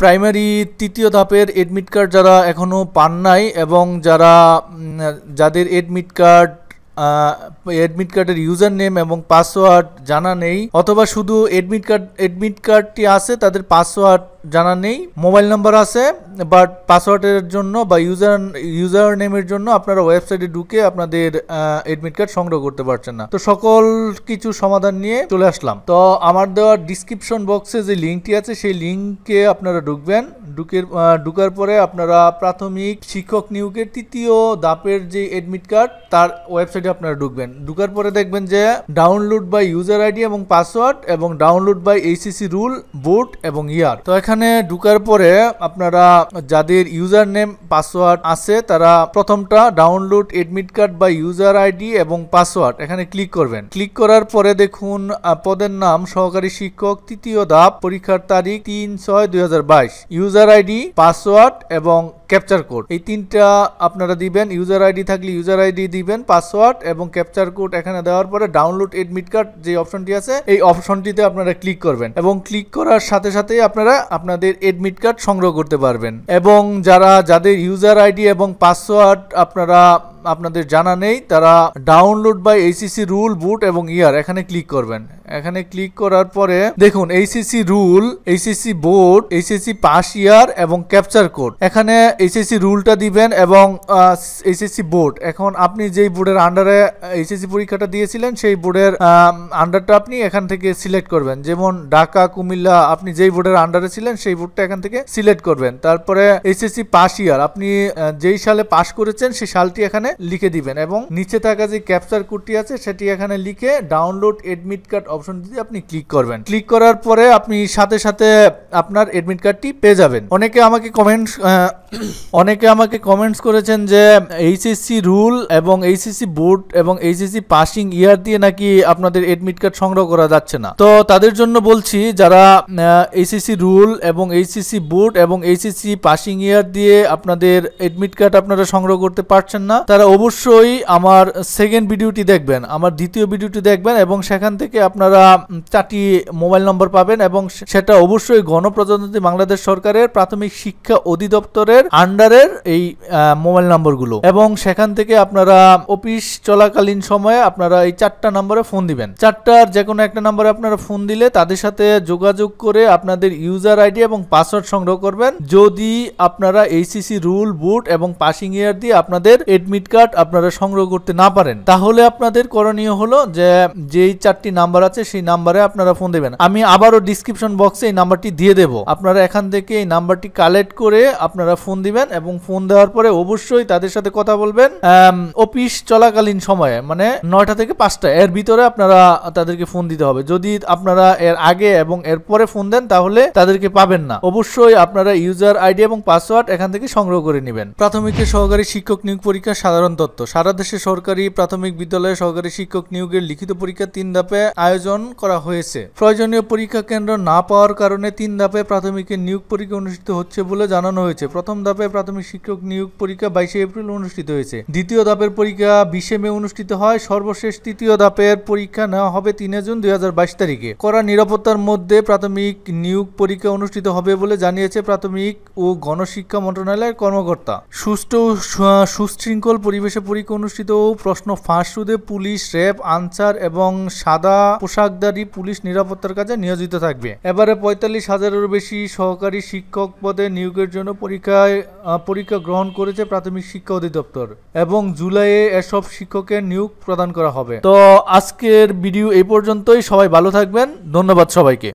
primary হ্যাঁ, তৃতীয় ধাপের এডমিট কার্ড যারা এখনও পান নাই এবং যারা যাদের এডমিট কার্ড এডমিট কার্ডের ইউজার নেম এবং পাসওয়ার্ড জানা নেই অথবা শুধু এডমিট কার্ড এডমিট কার্ডটি আছে তাদের পাসওয়ার্ড জানা নেই মোবাইল নাম্বার আছে বাট পাসওয়ার্ডের জন্য বা ইউজার ইউজার নেমের জন্য আপনারা ওয়েবসাইটে ঢুকে আপনাদের এডমিট কার্ড সংগ্রহ করতে পারছেন না তো সকল কিছু সমাধান নিয়ে চলে আসলাম তো আমার দেওয়ার ডিসক্রিপশন বক্সে যে লিঙ্কটি আছে সেই লিঙ্কে আপনারা ঢুকবেন ঢুকের ঢুকার পরে আপনারা প্রাথমিক শিক্ষক নিয়োগের তৃতীয় দাপের যে এডমিট কার্ড তার ওয়েবসাইটে আপনারা ঢুকবেন ঢুকার পরে দেখবেন যে ডাউনলোড বাই ইউজার আইডি এবং পাসওয়ার্ড এবং download by HSC roll board এবং ইয়ার তো এখানে এখানে ঢুকার পরে আপনারা যাদের ইউজার নেম পাসওয়ার্ড আছে তারা প্রথমটা ডাউনলোড এডমিট কার্ড বা ইউজার আইডি এবং পাসওয়ার্ড এখানে ক্লিক করবেন ক্লিক করার পরে দেখুন পদের নাম সহকারী শিক্ষক তৃতীয় ধাপ পরীক্ষার তারিখ তিন ছয় দুই ইউজার আইডি পাসওয়ার্ড এবং ক্যাপচার কোড এই তিনটা আপনারা দিবেন ইউজার আইডি থাকলে ইউজার আইডি দিবেন পাসওয়ার্ড এবং ক্যাপচার কোড এখানে দেওয়ার পরে ডাউনলোড এডমিট কার্ড যে অপশনটি আছে এই অপশনটিতে আপনারা ক্লিক করবেন এবং ক্লিক করার সাথে সাথে আপনারা আপনাদের এডমিট কার্ড সংগ্রহ করতে পারবেন এবং যারা যাদের ইউজার আইডি এবং পাসওয়ার্ড আপনারা আপনাদের জানা নেই তারা download by HSC roll board এবং ইয়ার এখানে ক্লিক করবেন এখানে ক্লিক করার পরে দেখুন HSC roll HSC board HSC pass year এবং ক্যাপচার কোড এখানে এইসিসি রুলটা দিবেন এবং এইসিসি বোর্ড এখন আপনি যেই বোর্ডের আন্ডারে এইসিসি পরীক্ষাটা দিয়েছিলেন সেই বোর্ডের আন্ডারটা আপনি এখান থেকে সিলেক্ট করবেন যেমন ঢাকা কুমিল্লা আপনি যেই বোর্ডের আন্ডারে ছিলেন সেই বোর্ডটা এখান থেকে সিলেক্ট করবেন তারপরে এইসিসি পাস ইয়ার আপনি যেই সালে পাস করেছেন সেই সালটি এখানে এখানে লিখে দিবেন এবং নিচে থাকা যে ক্যাপচার কোডটি আছে সেটি এখানে লিখে ডাউনলোড এডমিট কার্ড অপশন দিয়ে আপনি ক্লিক করবেন ক্লিক করার পরে আপনি সাথে সাথে আপনার এডমিট কার্ডটি পেয়ে যাবেন অনেকে আমাকে কমেন্ট অনেকে আমাকে কমেন্টস করেছেন যে এইচএসসি রুল এবং এইচএসসি বোর্ড এবং এইচএসসি পাসিং ইয়ার দিয়ে নাকি আপনাদের এডমিট কার্ড সংগ্রহ করা যাচ্ছে না তো তাদের জন্য বলছি যারা এইচএসসি রুল এবং এইচএসসি বোর্ড এবং এইচএসসি পাসিং ইয়ার দিয়ে আপনাদের এডমিট কার্ড আপনারা সংগ্রহ করতে পারছেন না তারা অবশ্যই আমার সেকেন্ড ভিডিওটি দেখবেন আমার দ্বিতীয় ভিডিওটি দেখবেন এবং সেখান থেকে আপনারা চারটি মোবাইল নম্বর পাবেন এবং সেটা অবশ্যই গণপ্রজাতন্ত্রী বাংলাদেশ সরকারের প্রাথমিক শিক্ষা অধিদপ্তরের সরকারের আন্ডারের এই মোবাইল নম্বরগুলো এবং সেখান থেকে আপনারা অফিস চলাকালীন সময়ে আপনারা এই চারটা নাম্বারে ফোন দিবেন চারটার যে কোনো একটা নাম্বারে আপনারা ফোন দিলে তাদের সাথে যোগাযোগ করে আপনাদের ইউজার আইডি এবং পাসওয়ার্ড সংগ্রহ করবেন যদি আপনারা এইসিসি রুল বুট এবং পাসিং ইয়ার দিয়ে আপনাদের এডমিট কার্ড আপনারা সংগ্রহ করতে না পারেন তাহলে আপনাদের করণীয় হলো যে যেই চারটি নাম্বার আছে সেই নাম্বারে আপনারা ফোন দেবেন আমি আবারও ডিসক্রিপশন বক্সে এই নাম্বারটি দিয়ে দেব আপনারা এখান থেকে এই নাম্বারটি কালেক্ট করে আপনারা ফোন ফোন দিবেন এবং ফোন দেওয়ার পরে অবশ্যই তাদের সাথে কথা বলবেন অফিস চলাকালীন সময়ে মানে নয়টা থেকে পাঁচটা এর ভিতরে আপনারা তাদেরকে ফোন দিতে হবে যদি আপনারা এর আগে এবং এর পরে ফোন দেন তাহলে তাদেরকে পাবেন না অবশ্যই আপনারা ইউজার আইডি এবং পাসওয়ার্ড এখান থেকে সংগ্রহ করে নেবেন প্রাথমিক সহকারী শিক্ষক নিয়োগ পরীক্ষা সাধারণ তত্ত্ব সারা দেশে সরকারি প্রাথমিক বিদ্যালয়ে সহকারী শিক্ষক নিয়োগের লিখিত পরীক্ষা তিন ধাপে আয়োজন করা হয়েছে প্রয়োজনীয় পরীক্ষা কেন্দ্র না পাওয়ার কারণে তিন ধাপে প্রাথমিকের নিয়োগ পরীক্ষা অনুষ্ঠিত হচ্ছে বলে জানানো হয়েছে প্রথম ধাপে প্রাথমিক শিক্ষক নিয়োগ পরীক্ষা বাইশে এপ্রিল অনুষ্ঠিত হয়েছে দ্বিতীয় ধাপের পরীক্ষা বিশে মে অনুষ্ঠিত হয় সর্বশেষ তৃতীয় ধাপের পরীক্ষা নেওয়া হবে তিন জুন দুই তারিখে করা নিরাপত্তার মধ্যে প্রাথমিক নিয়োগ পরীক্ষা অনুষ্ঠিত হবে বলে জানিয়েছে প্রাথমিক ও গণশিক্ষা মন্ত্রণালয়ের কর্মকর্তা সুষ্ঠু সুশৃঙ্খল পরিবেশে পরীক্ষা অনুষ্ঠিত ও প্রশ্ন ফাঁস সুদে পুলিশ র্যাব আনসার এবং সাদা পোশাকদারি পুলিশ নিরাপত্তার কাজে নিয়োজিত থাকবে এবারে পঁয়তাল্লিশ হাজারেরও বেশি সহকারী শিক্ষক পদে নিয়োগের জন্য পরীক্ষায় আওতায় পরীক্ষা গ্রহণ করেছে প্রাথমিক শিক্ষা অধিদপ্তর এবং জুলাইয়ে এসব শিক্ষকের নিয়োগ প্রদান করা হবে তো আজকের ভিডিও এই পর্যন্তই সবাই ভালো থাকবেন ধন্যবাদ সবাইকে